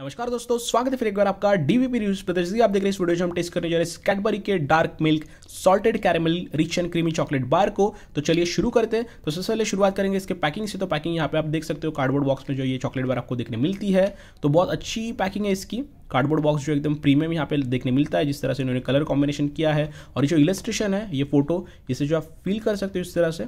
नमस्कार दोस्तों स्वागत है फिर एक बार आपका डीवीपी न्यूज प्रदर्शन आप देख रहे हैं इस वीडियो में हम टेस्ट करने जा रहे हैं कैडबरी के dark milk salted caramel rich and creamy chocolate bar को तो चलिए शुरू करते हैं तो सबसे पहले शुरुआत करेंगे इसके पैकिंग से तो पैकिंग यहाँ पे आप देख सकते हो कार्डबोर्ड बॉक्स में जो ये चॉकलेट बार आपको देखने मिलती है तो बहुत अच्छी पैकिंग है इसकी कार्डबोर्ड बॉक्स जो एकदम प्रीमियम यहाँ पे देखने मिलता है जिस तरह से इन्होंने कलर कॉम्बिनेशन किया है और ये जो इलस्ट्रेशन है ये फोटो इसे जो आप फील कर सकते हो इस तरह से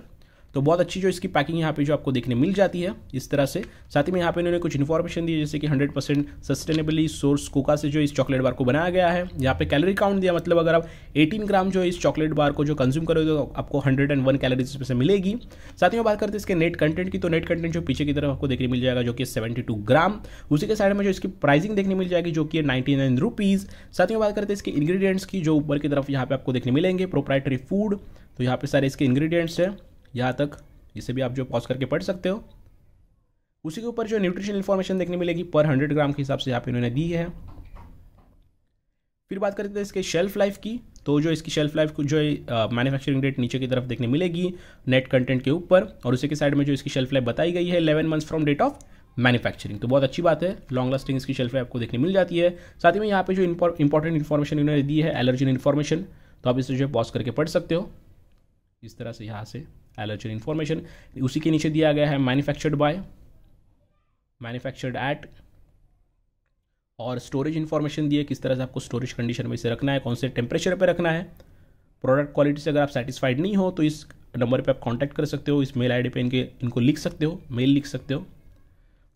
तो बहुत अच्छी जो इसकी पैकिंग यहाँ पे जो आपको देखने मिल जाती है इस तरह से साथ ही में यहाँ पे इन्होंने कुछ इन्फॉर्मेशन दी जैसे कि 100 परसेंट सस्टेनेबली सोर्स कोका से जो इस चॉकलेट बार को बनाया गया है यहाँ पे कैलोरी काउंट दिया मतलब अगर आप 18 ग्राम जो इस चॉकलेट बार को जो कंज्यूम करोगे तो आपको हंड्रेड एंड वन कैलोरीज इसमें से मिलेगी साथ ही में बात करते हैं इसके नेट कंटेंट की तो नेट कंटेंट जो पीछे की तरफ आपको देखने मिल जाएगा जो कि सेवेंटी ग्राम उसी के साइड में जो इसकी प्राइसिंग देखने मिल जाएगी जो कि नाइन्टी नाइन रुपीज़ साथ ही में बात करते हैं इसके इंग्रीडियंट्स की जो ऊपर की तरफ यहाँ पे आपको देखने मिलेंगे प्रोप्राइटरी फूड तो यहाँ पे सारे इसके इंग्रीडियंट्स हैं यहाँ तक इसे भी आप जो पॉज करके पढ़ सकते हो उसी के ऊपर जो न्यूट्रिशन इन्फॉर्मेशन देखने मिलेगी पर हंड्रेड ग्राम के हिसाब से यहाँ पे इन्होंने दी है फिर बात करते हैं तो इसके शेल्फ लाइफ की तो जो इसकी शेल्फ लाइफ जो मैन्युफैक्चरिंग डेट नीचे की तरफ देखने मिलेगी नेट कंटेंट के ऊपर और उसी के साइड में जो इसकी शेल्फ लाइफ बताई गई है eleven months from date of manufacturing तो बहुत अच्छी बात है लॉन्ग लास्टिंग इसकी शेल्फ लाइफ आपको देखने मिल जाती है साथ ही में यहाँ पे जो इंपॉर्टेंट इन्फॉर्मेशन इन्होंने दी है एलर्जन इन्फॉर्मेशन तो आप इसे जो है पॉज करके पढ़ सकते हो इस तरह से यहाँ से एलोचर इन्फॉर्मेशन उसी के नीचे दिया गया है मैन्युफैक्चर्ड बाय मैन्युफैक्चर्ड एट और स्टोरेज इन्फॉर्मेशन दिए किस तरह से आपको स्टोरेज कंडीशन में इसे रखना है कौन से टेम्परेचर पर रखना है प्रोडक्ट क्वालिटी से अगर आप सेटिस्फाइड नहीं हो तो इस नंबर पर आप कॉन्टैक्ट कर सकते हो इस मेल आई डी इनके इनको लिख सकते हो मेल लिख सकते हो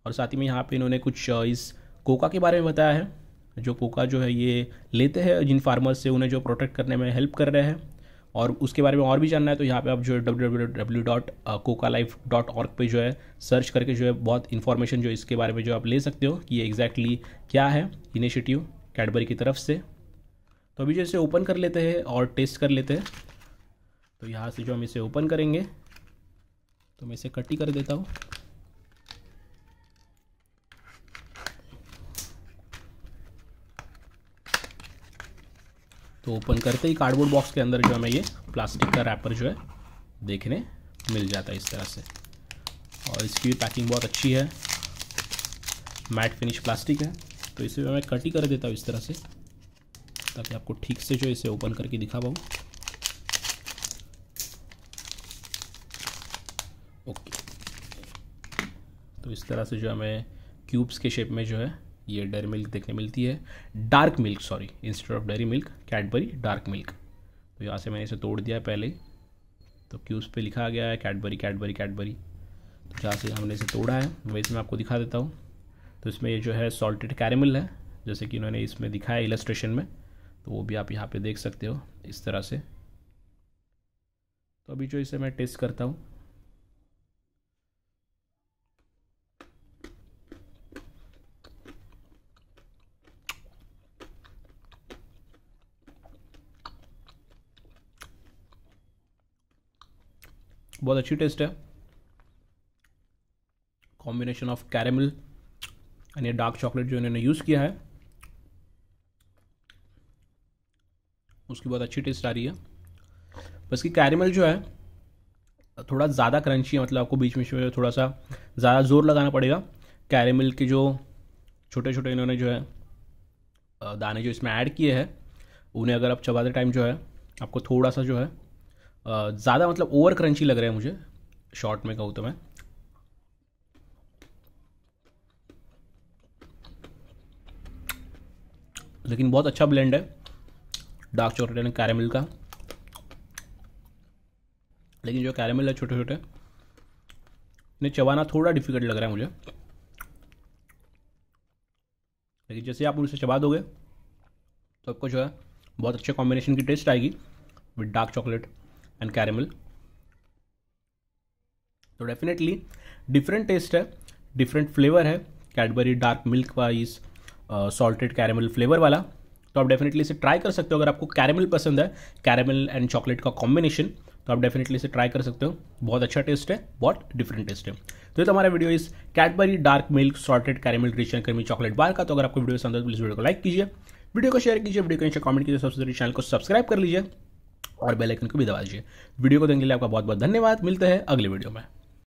और साथ ही में यहाँ पे इन्होंने कुछ इस कोका के बारे में बताया है जो कोका जो है ये लेते हैं जिन फार्मर्स से उन्हें जो प्रोटेक्ट करने में हेल्प कर रहे हैं और उसके बारे में और भी जानना है तो यहाँ पे आप जो है W W W dot coca life dot org पर जो है सर्च करके जो है बहुत इन्फॉर्मेशन जो इसके बारे में जो आप ले सकते हो कि ये एग्जैक्टली क्या है इनिशिएटिव कैडबरी की तरफ से तो अभी जो इसे ओपन कर लेते हैं और टेस्ट कर लेते हैं तो यहाँ से जो हम इसे ओपन करेंगे तो मैं इसे कट ही कर देता हूँ तो ओपन करते ही कार्डबोर्ड बॉक्स के अंदर जो हमें ये प्लास्टिक का रैपर जो है देखने मिल जाता है इस तरह से और इसकी भी पैकिंग बहुत अच्छी है मैट फिनिश प्लास्टिक है तो इसे मैं कट ही कर देता हूँ इस तरह से ताकि आपको ठीक से जो इसे ओपन करके दिखा पाऊँ ओके तो इस तरह से जो हमें क्यूब्स के शेप में जो है ये डेरी मिल्क देखने मिलती है dark milk sorry instead of dairy milk Cadbury dark milk तो यहाँ से मैंने इसे तोड़ दिया है पहले तो क्यूज़ पे लिखा गया है कैडबरी कैडबरी कैडबरी तो यहाँ से हमने इसे तोड़ा है वही मैं आपको दिखा देता हूँ तो इसमें ये जो है सॉल्टेड कैरेमल है जैसे कि इन्होंने इसमें दिखाया इलस्ट्रेशन में तो वो भी आप यहाँ पर देख सकते हो इस तरह से तो अभी जो इसे मैं टेस्ट करता हूँ बहुत अच्छी टेस्ट है कॉम्बिनेशन ऑफ कैरेमल यानी डार्क चॉकलेट जो इन्होंने यूज़ किया है उसकी बहुत अच्छी टेस्ट आ रही है बस की कैरेमल जो है थोड़ा ज़्यादा क्रंची है मतलब आपको बीच बीच में थोड़ा सा ज़्यादा ज़ोर लगाना पड़ेगा कैरेमल के जो छोटे छोटे इन्होंने जो है दाने जो इसमें ऐड किए हैं उन्हें अगर आप चबाते टाइम जो है आपको थोड़ा सा जो है ज़्यादा मतलब ओवर क्रंची लग रहा है मुझे शॉर्ट में कहूँ तो मैं लेकिन बहुत अच्छा ब्लेंड है डार्क चॉकलेट एंड कैरेमल का लेकिन जो कैरेमल है छोटे छोटे इन्हें चबाना थोड़ा डिफिकल्ट लग रहा है मुझे लेकिन जैसे आप उसे चबा दोगे तो आपको जो है बहुत अच्छे कॉम्बिनेशन की टेस्ट आएगी with dark chocolate and caramel तो डेफिनेटली डिफरेंट टेस्ट है डिफरेंट फ्लेवर है Cadbury dark milk wise salted caramel flavour वाला तो आप डेफिनेटली इसे ट्राई कर सकते हो अगर आपको कैरेमल पसंद है कैरेमल एंड चॉकलेट का कॉम्बिनेशन तो आप डेफिनेटली इसे ट्राई कर सकते हो बहुत अच्छा टेस्ट है बहुत डिफरेंट टेस्ट है तो ये तो हमारा वीडियो इस Cadbury dark milk salted caramel rich and chocolate bar का तो अगर आपको वीडियो पसंद है तो प्लीज़ वीडियो को लाइक कीजिए वीडियो को शेयर कीजिए वीडियो को नीचे कमेंट कीजिए सबसे जरूरी चैनल को सब्सक्राइब कर लीजिए और बेल आइकन को भी दबा दीजिए वीडियो को देखने के लिए आपका बहुत बहुत धन्यवाद मिलते हैं अगले वीडियो में